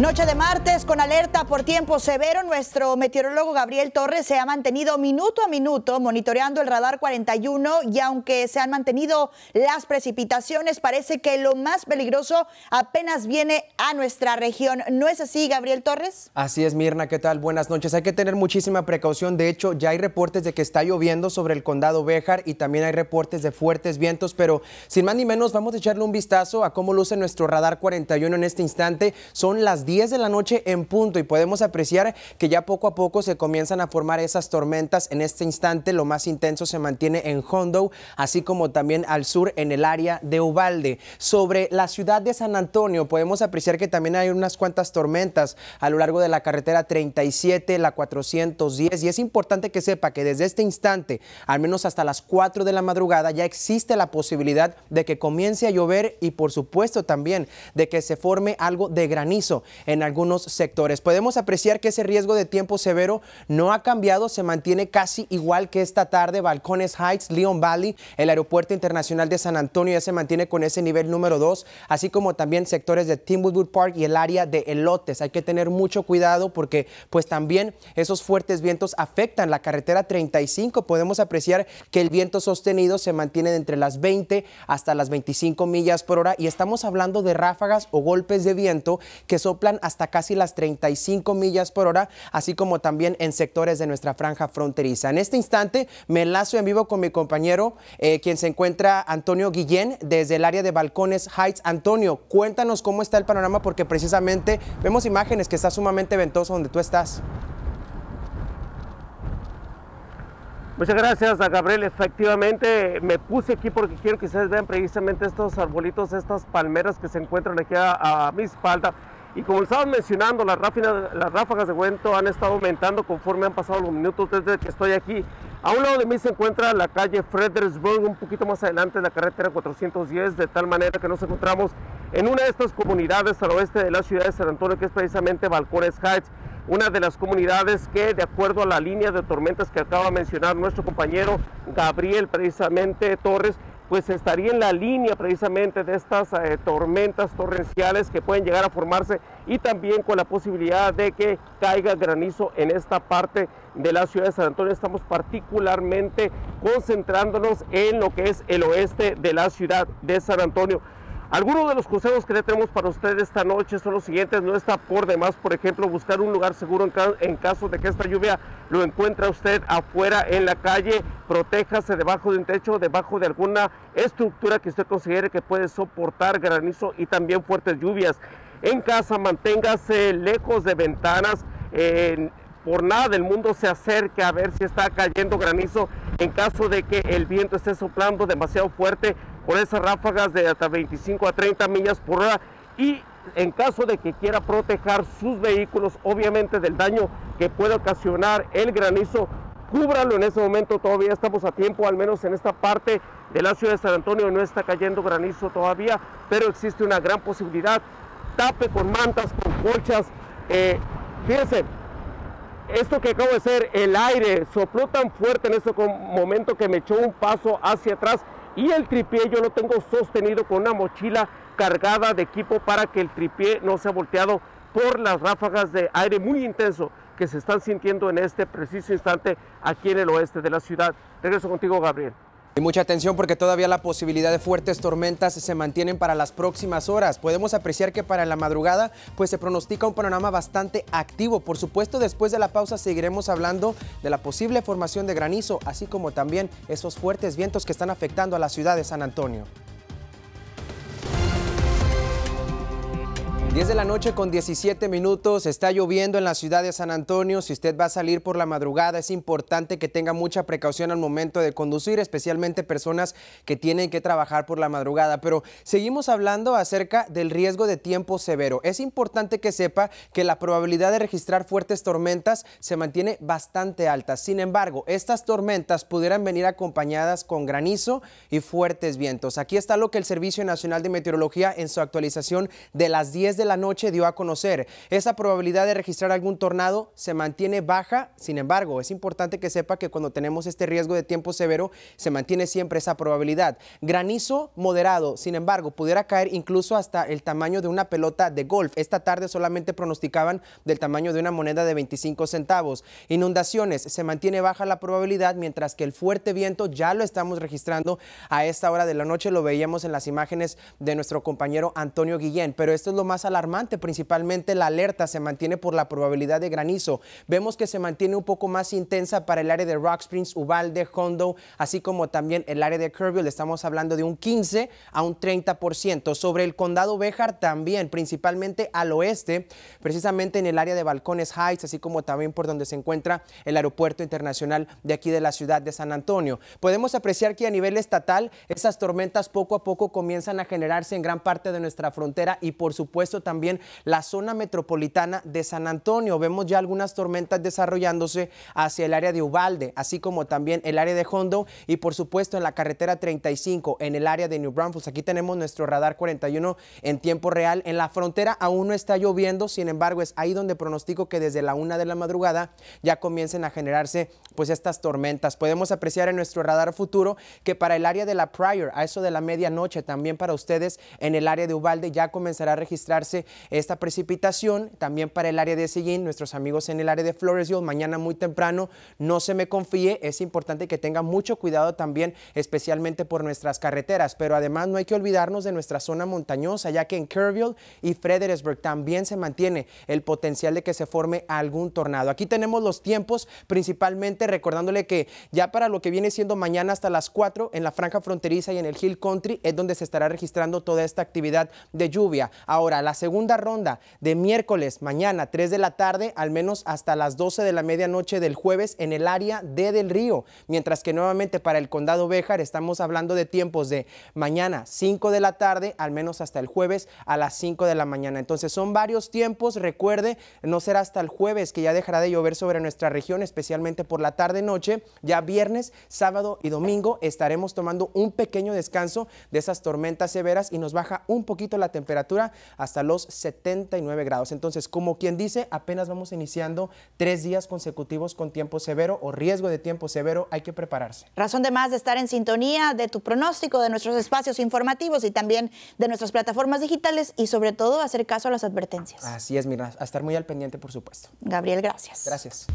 Noche de martes con alerta por tiempo severo, nuestro meteorólogo Gabriel Torres se ha mantenido minuto a minuto monitoreando el radar 41 y aunque se han mantenido las precipitaciones, parece que lo más peligroso apenas viene a nuestra región. ¿No es así, Gabriel Torres? Así es, Mirna, ¿qué tal? Buenas noches. Hay que tener muchísima precaución. De hecho, ya hay reportes de que está lloviendo sobre el condado Béjar y también hay reportes de fuertes vientos, pero sin más ni menos vamos a echarle un vistazo a cómo luce nuestro radar 41 en este instante. Son las 10 de la noche en punto y podemos apreciar que ya poco a poco se comienzan a formar esas tormentas. En este instante lo más intenso se mantiene en Hondo, así como también al sur en el área de Ubalde. Sobre la ciudad de San Antonio podemos apreciar que también hay unas cuantas tormentas a lo largo de la carretera 37, la 410 y es importante que sepa que desde este instante, al menos hasta las 4 de la madrugada, ya existe la posibilidad de que comience a llover y por supuesto también de que se forme algo de granizo en algunos sectores. Podemos apreciar que ese riesgo de tiempo severo no ha cambiado, se mantiene casi igual que esta tarde. Balcones Heights, Leon Valley, el Aeropuerto Internacional de San Antonio ya se mantiene con ese nivel número 2, así como también sectores de Timwood Park y el área de Elotes. Hay que tener mucho cuidado porque pues también esos fuertes vientos afectan la carretera 35. Podemos apreciar que el viento sostenido se mantiene entre las 20 hasta las 25 millas por hora y estamos hablando de ráfagas o golpes de viento que soplan hasta casi las 35 millas por hora, así como también en sectores de nuestra franja fronteriza. En este instante me enlazo en vivo con mi compañero, eh, quien se encuentra Antonio Guillén, desde el área de Balcones Heights. Antonio, cuéntanos cómo está el panorama, porque precisamente vemos imágenes que está sumamente ventoso donde tú estás. Muchas gracias a Gabriel. Efectivamente, me puse aquí porque quiero que ustedes vean precisamente estos arbolitos, estas palmeras que se encuentran aquí a mi espalda. Y como estaba mencionando, las ráfagas, de viento han estado aumentando conforme han pasado los minutos desde que estoy aquí. A un lado de mí se encuentra la calle Fredericksburg, un poquito más adelante de la carretera 410, de tal manera que nos encontramos en una de estas comunidades al oeste de la ciudad de San Antonio, que es precisamente Balcones Heights, una de las comunidades que, de acuerdo a la línea de tormentas que acaba de mencionar nuestro compañero Gabriel, precisamente Torres, pues estaría en la línea precisamente de estas eh, tormentas torrenciales que pueden llegar a formarse y también con la posibilidad de que caiga granizo en esta parte de la ciudad de San Antonio. Estamos particularmente concentrándonos en lo que es el oeste de la ciudad de San Antonio. Algunos de los consejos que le tenemos para usted esta noche son los siguientes. No está por demás, por ejemplo, buscar un lugar seguro en, caso de que esta lluvia lo encuentre usted afuera en la calle. Protéjase debajo de un techo, debajo de alguna estructura que usted considere que puede soportar granizo y también fuertes lluvias. En casa manténgase lejos de ventanas. por nada del mundo se acerque a ver si está cayendo granizo. En caso de que el viento esté soplando demasiado fuerte, por esas ráfagas de hasta 25 a 30 millas por hora y en caso de que quiera proteger sus vehículos, obviamente del daño que puede ocasionar el granizo, cúbralo en ese momento, todavía estamos a tiempo, al menos en esta parte de la ciudad de San Antonio no está cayendo granizo todavía, pero existe una gran posibilidad, tape con mantas, con colchas, eh, fíjense, esto que acabo de hacer, el aire sopló tan fuerte en ese momento que me echó un paso hacia atrás y el tripié yo lo tengo sostenido con una mochila cargada de equipo para que el tripié no sea volteado por las ráfagas de aire muy intenso que se están sintiendo en este preciso instante aquí en el oeste de la ciudad. Regreso contigo, Gabriel. Y mucha atención porque todavía la posibilidad de fuertes tormentas se mantienen para las próximas horas. Podemos apreciar que para la madrugada pues se pronostica un panorama bastante activo. Por supuesto, después de la pausa seguiremos hablando de la posible formación de granizo, así como también esos fuertes vientos que están afectando a la ciudad de San Antonio. 10 de la noche con 17 minutos, está lloviendo en la ciudad de San Antonio, si usted va a salir por la madrugada es importante que tenga mucha precaución al momento de conducir, especialmente personas que tienen que trabajar por la madrugada, pero seguimos hablando acerca del riesgo de tiempo severo. Es importante que sepa que la probabilidad de registrar fuertes tormentas se mantiene bastante alta, sin embargo, estas tormentas pudieran venir acompañadas con granizo y fuertes vientos. Aquí está lo que el Servicio Nacional de Meteorología en su actualización de las 10 de de la noche dio a conocer. Esa probabilidad de registrar algún tornado se mantiene baja, sin embargo, es importante que sepa que cuando tenemos este riesgo de tiempo severo, se mantiene siempre esa probabilidad. Granizo moderado, sin embargo, pudiera caer incluso hasta el tamaño de una pelota de golf. Esta tarde solamente pronosticaban del tamaño de una moneda de 25 centavos. Inundaciones, se mantiene baja la probabilidad, mientras que el fuerte viento ya lo estamos registrando a esta hora de la noche. Lo veíamos en las imágenes de nuestro compañero Antonio Guillén, pero esto es lo más alarmante, principalmente la alerta se mantiene por la probabilidad de granizo. Vemos que se mantiene un poco más intensa para el área de Rock Springs, Uvalde, Hondo, así como también el área de Kerrville. Estamos hablando de un 15 a un 30%. Sobre el condado Béjar también, principalmente al oeste, precisamente en el área de Balcones Heights, así como también por donde se encuentra el aeropuerto internacional de aquí de la ciudad de San Antonio. Podemos apreciar que a nivel estatal esas tormentas poco a poco comienzan a generarse en gran parte de nuestra frontera y por supuesto también la zona metropolitana de San Antonio. Vemos ya algunas tormentas desarrollándose hacia el área de Ubalde, así como también el área de Hondo y por supuesto en la carretera 35 en el área de New Braunfels. Aquí tenemos nuestro radar 41 en tiempo real. En la frontera aún no está lloviendo, sin embargo es ahí donde pronostico que desde la una de la madrugada ya comiencen a generarse pues estas tormentas. Podemos apreciar en nuestro radar futuro que para el área de la Prior, a eso de la medianoche, también para ustedes en el área de Ubalde ya comenzará a registrarse esta precipitación. También para el área de Sillín, nuestros amigos en el área de Floresville, mañana muy temprano, no se me confíe. Es importante que tenga mucho cuidado también, especialmente por nuestras carreteras. Pero además no hay que olvidarnos de nuestra zona montañosa, ya que en Kerrville y Fredericksburg también se mantiene el potencial de que se forme algún tornado. Aquí tenemos los tiempos, principalmente recordándole que ya para lo que viene siendo mañana hasta las 4 en la franja fronteriza y en el Hill Country es donde se estará registrando toda esta actividad de lluvia. Ahora, las segunda ronda de miércoles mañana 3 de la tarde, al menos hasta las 12 de la medianoche del jueves en el área de Del Río, mientras que nuevamente para el condado Béjar estamos hablando de tiempos de mañana 5 de la tarde, al menos hasta el jueves a las 5 de la mañana. Entonces son varios tiempos, recuerde, no será hasta el jueves que ya dejará de llover sobre nuestra región, especialmente por la tarde-noche, ya viernes, sábado y domingo estaremos tomando un pequeño descanso de esas tormentas severas y nos baja un poquito la temperatura hasta los 79 grados. Entonces, como quien dice, apenas vamos iniciando tres días consecutivos con tiempo severo o riesgo de tiempo severo, hay que prepararse. Razón de más de estar en sintonía de tu pronóstico, de nuestros espacios informativos y también de nuestras plataformas digitales y sobre todo hacer caso a las advertencias. Así es, mira, a estar muy al pendiente, por supuesto. Gabriel, gracias. Gracias.